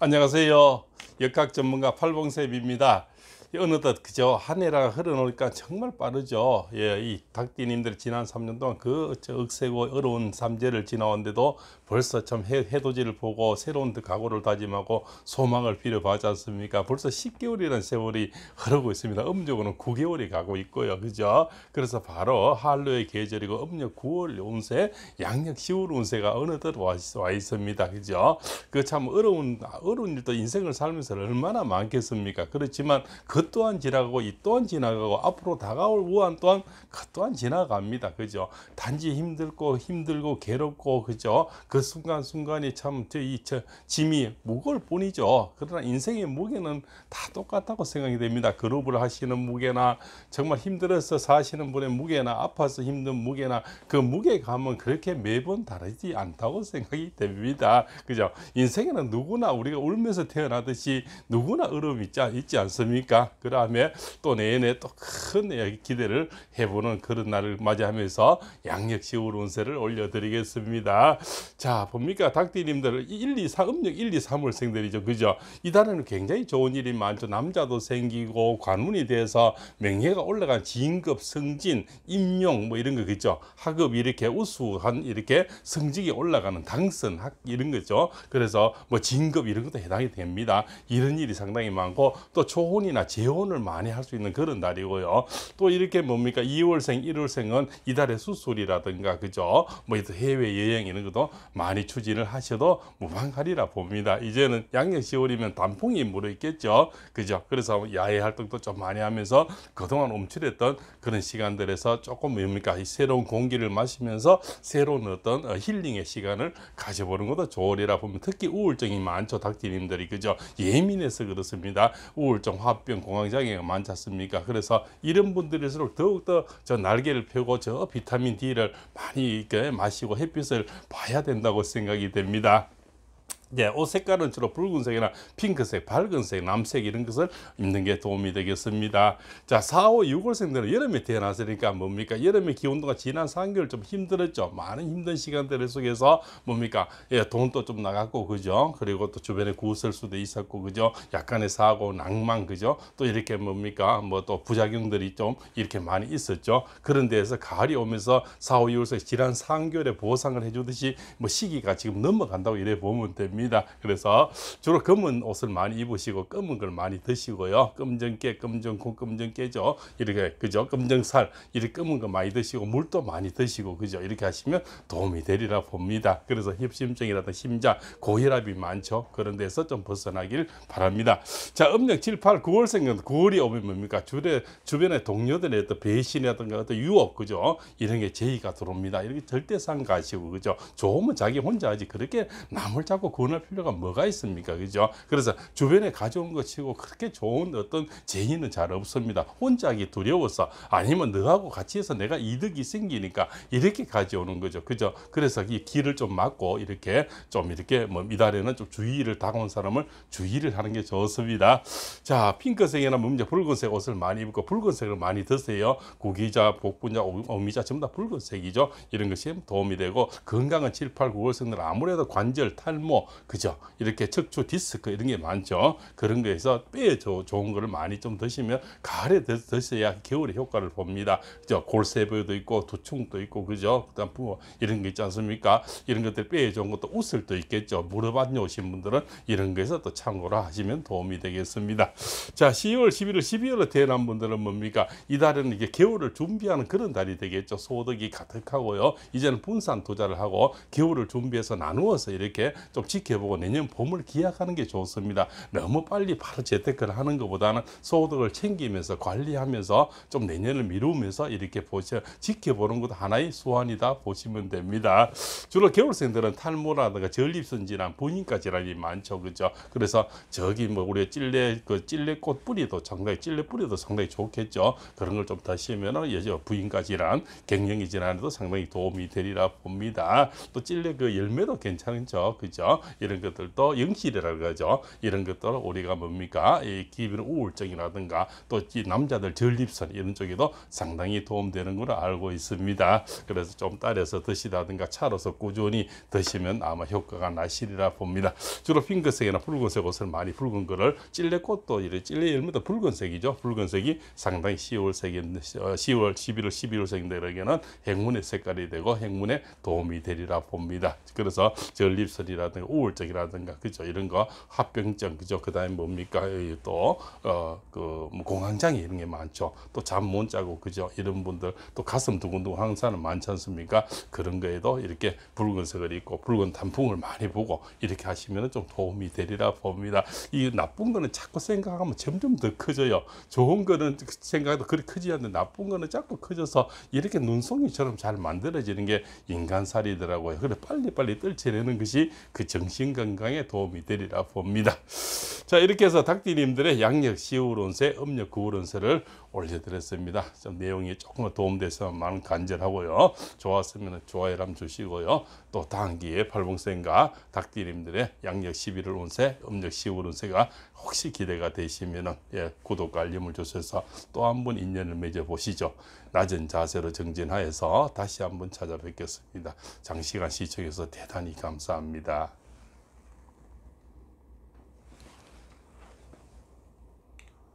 안녕하세요. 역학 전문가 팔봉셉입니다. 어느덧 그저 한 해라 흐르니까 정말 빠르죠. 예, 이 닭띠님들 지난 3년 동안 그 억세고 어려운 삼재를 지나왔는데도 벌써 참 해, 해돋이를 보고 새로운 그 각오를 다짐하고 소망을 빌어봐지 않습니까? 벌써 10개월이라는 세월이 흐르고 있습니다. 음력으로는 9개월이 가고 있고요. 그죠? 그래서 바로 한로의 계절이고 음력 9월 운세, 양력 10월 운세가 어느덧 와, 와 있습니다. 그죠? 그 참 어려운, 어려운 일도 인생을 살면서 얼마나 많겠습니까? 그렇지만 그 또한 지나가고 이 또한 지나가고 앞으로 다가올 우한 또한 그 또한 지나갑니다. 그죠? 단지 힘들고 힘들고 괴롭고 그죠? 그 순간순간이 참이 저저 짐이 무거울 뿐이죠. 그러나 인생의 무게는 다 똑같다고 생각이 됩니다. 그룹을 하시는 무게나 정말 힘들어서 사시는 분의 무게나 아파서 힘든 무게나 그 무게감은 그렇게 매번 다르지 않다고 생각이 됩니다. 그죠? 인생에는 누구나 우리가 울면서 태어나듯이 누구나 얼음 있지, 있지 않습니까? 그다음에 또 내년에 또큰 예, 기대를 해보는 그런 날을 맞이하면서 양력시월 운세를 올려드리겠습니다. 자 봅니까 닭띠님들 1, 2, 3 음력 1, 2, 3월생들이죠. 그죠? 이달에는 굉장히 좋은 일이 많죠. 남자도 생기고 관운이 돼서 명예가 올라간 진급, 승진, 임용 뭐 이런 거겠죠. 학업 이렇게 우수한 이렇게 성직이 올라가는 당선 학 이런 거죠. 그래서 뭐 진급 이런 것도 해당이 됩니다. 이런 일이 상당히 많고 또 초혼이나 재혼을 많이 할 수 있는 그런 날이고요. 또 이렇게 뭡니까 2월생, 1월생은 이달의 수술이라든가 그죠? 뭐 해외 여행 이런 것도 많이 추진을 하셔도 무방하리라 봅니다. 이제는 양력 10월이면 단풍이 물어 있겠죠, 그죠? 그래서 야외 활동도 좀 많이 하면서 그동안 움츠렸던 그런 시간들에서 조금 뭡니까 새로운 공기를 마시면서 새로운 어떤 어, 힐링의 시간을 가져보는 것도 좋으리라 보면 특히 우울증이 많죠 닥디님들이 그죠 예민해서 그렇습니다 우울증 화병 공황장애가 많지 않습니까? 그래서 이런 분들일수록 더욱더 저 날개를 펴고 저 비타민 D를 많이 이렇게 마시고 햇빛을 봐야 된다고 생각이 됩니다. 네, 옷 색깔은 주로 붉은색이나 핑크색, 밝은색, 남색 이런 것을 입는 게 도움이 되겠습니다. 자, 4, 5, 6월생들은 여름에 태어났으니까 뭡니까? 여름에 기온도가 지난 3개월 좀 힘들었죠. 많은 힘든 시간들 속에서 뭡니까? 예, 돈도 좀 나갔고 그죠? 그리고 또 주변에 구슬 수도 있었고 그죠? 약간의 사고, 낭만 그죠? 또 이렇게 뭡니까? 뭐 또 부작용들이 좀 이렇게 많이 있었죠. 그런 데에서 가을이 오면서 4, 5, 6월생 지난 3개월에 보상을 해주듯이 뭐 시기가 지금 넘어간다고 이래 보면 됩니다. 됩니다. 그래서 주로 검은 옷을 많이 입으시고 검은 걸 많이 드시고요. 검정깨, 검정콩, 검정깨죠. 이렇게 그죠? 검정살 이렇게 검은 거 많이 드시고 물도 많이 드시고 그죠? 이렇게 하시면 도움이 되리라 봅니다. 그래서 협심증이라든 심장, 고혈압이 많죠. 그런 데서 좀 벗어나길 바랍니다. 자, 음력 7, 8, 9월 생은 9월이 오면 뭡니까? 주변 주변에 동료들의 어떤 배신이라든가 어떤 유혹 그죠? 이런 게 제의가 들어옵니다. 이렇게 절대상 가시고 그죠? 좋으면 자기 혼자 하지 그렇게 남을 자꾸 구 구원할 필요가 뭐가 있습니까? 그죠? 그래서 주변에 가져온 것 치고 그렇게 좋은 어떤 재미는 잘 없습니다. 혼자 하기 두려워서 아니면 너하고 같이 해서 내가 이득이 생기니까 이렇게 가져오는 거죠. 그죠? 그래서 이 길을 좀 막고 이렇게 좀 이렇게 뭐 미달에는 좀 주의를 다가온 사람을 주의를 하는 게 좋습니다. 자, 핑크색이나 문 뭐 붉은색 옷을 많이 입고 붉은색을 많이 드세요. 구기자, 복분자, 오미자 어, 전부 다 붉은색이죠. 이런 것이 도움이 되고 건강은 7, 8, 9월생들 아무래도 관절, 탈모, 그죠? 이렇게 척추 디스크 이런 게 많죠. 그런 거에서 빼줘 좋은 거를 많이 좀 드시면 가을에 드셔야 겨울에 효과를 봅니다. 그죠? 골세부도 있고 두충도 있고 그죠? 그다음 부뭐 이런 게 있지 않습니까? 이런 것들 빼에 좋은 것도 웃을도 수 있겠죠. 무릎 안 오신 분들은 이런 거에서 또 참고로 하시면 도움이 되겠습니다. 자, 10월, 11월, 12월에 태어난 분들은 뭡니까? 이달은는 이게 겨울을 준비하는 그런 달이 되겠죠. 소득이 가득하고요. 이제는 분산 투자를 하고 겨울을 준비해서 나누어서 이렇게 좀 지켜 지켜보고 내년 봄을 기약하는 게 좋습니다. 너무 빨리 바로 재테크를 하는 것보다는 소득을 챙기면서 관리하면서 좀 내년을 미루면서 이렇게 보셔 지켜보는 것도 하나의 수완이다 보시면 됩니다. 주로 겨울생들은 탈모라든가 전립선 질환, 분인과 질환이 많죠, 그죠? 렇 그래서 저기 뭐 우리 찔레 그 찔레꽃 뿌리도 상당히 찔레 뿌리도 상당히 좋겠죠. 그런 걸 좀더 시면은 여자 부인과 질환, 갱년기 질환에도 상당히 도움이 되리라 봅니다. 또 찔레 그 열매도 괜찮죠, 그죠? 렇 이런 것들도 영실이라고 하죠 이런 것들 우리가 뭡니까? 이 기분 우울증이라든가 또 이 남자들 전립선 이런 쪽에도 상당히 도움되는 걸로 알고 있습니다. 그래서 좀따려서 드시다든가 차로서 꾸준히 드시면 아마 효과가 나시리라 봅니다. 주로 핑크색이나 붉은색 옷을 많이 붉은 거를 찔레꽃도 이래 찔레 열매도 붉은색이죠. 붉은색이 상당히 10월 색인데 10월 11월 12월생들에게는 행운의 색깔이 되고 행운에 도움이 되리라 봅니다. 그래서 전립선이라든가 우울 우울증이라든가 그죠 이런 거 합병증 그죠 그다음에 뭡니까 또 어그 뭐 공황장애 이런 게 많죠 또 잠 못 자고 그죠 이런 분들 또 가슴 두근두근한 사람 많지 않습니까 그런 거에도 이렇게 붉은색을 입고 붉은 단풍을 많이 보고 이렇게 하시면 좀 도움이 되리라 봅니다 이 나쁜 거는 자꾸 생각하면 점점 더 커져요 좋은 거는 생각해도 그렇게 크지 않는데 나쁜 거는 자꾸 커져서 이렇게 눈송이처럼 잘 만들어지는 게 인간살이더라고요 그래 빨리빨리 떨쳐내는 것이 그 정신 정신건강에 도움이 되리라 봅니다. 자 이렇게 해서 닥디님들의 양력 10월 운세, 음력 9월 운세를 올려드렸습니다. 좀 내용이 조금 도움돼서 많은 간절하고요. 좋았으면 좋아요를 주시고요. 또 다음 기회에 팔봉생과 닥디님들의 양력 11월 운세, 음력 10월 운세가 혹시 기대가 되시면 예, 구독과 알림을 주셔서 또 한 번 인연을 맺어보시죠. 낮은 자세로 정진하여서 다시 한번 찾아뵙겠습니다. 장시간 시청해서 대단히 감사합니다.